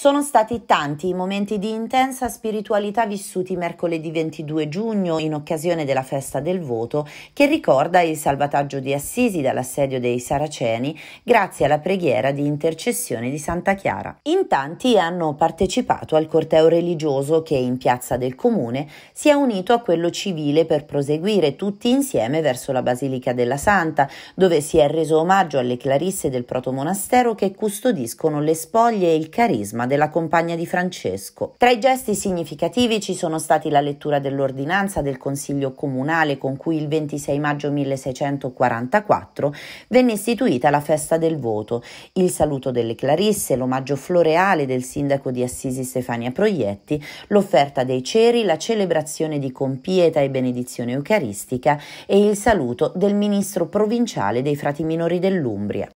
Sono stati tanti i momenti di intensa spiritualità vissuti mercoledì 22 giugno in occasione della festa del voto che ricorda il salvataggio di Assisi dall'assedio dei Saraceni grazie alla preghiera di intercessione di Santa Chiara. In tanti hanno partecipato al corteo religioso che in piazza del comune si è unito a quello civile per proseguire tutti insieme verso la Basilica della Santa dove si è reso omaggio alle clarisse del protomonastero che custodiscono le spoglie e il carisma della compagna di Francesco. Tra i gesti significativi ci sono stati la lettura dell'ordinanza del Consiglio Comunale con cui il 26 maggio 1644 venne istituita la festa del voto, il saluto delle Clarisse, l'omaggio floreale del sindaco di Assisi Stefania Proietti, l'offerta dei ceri, la celebrazione di compieta e benedizione eucaristica e il saluto del ministro provinciale dei frati minori dell'Umbria.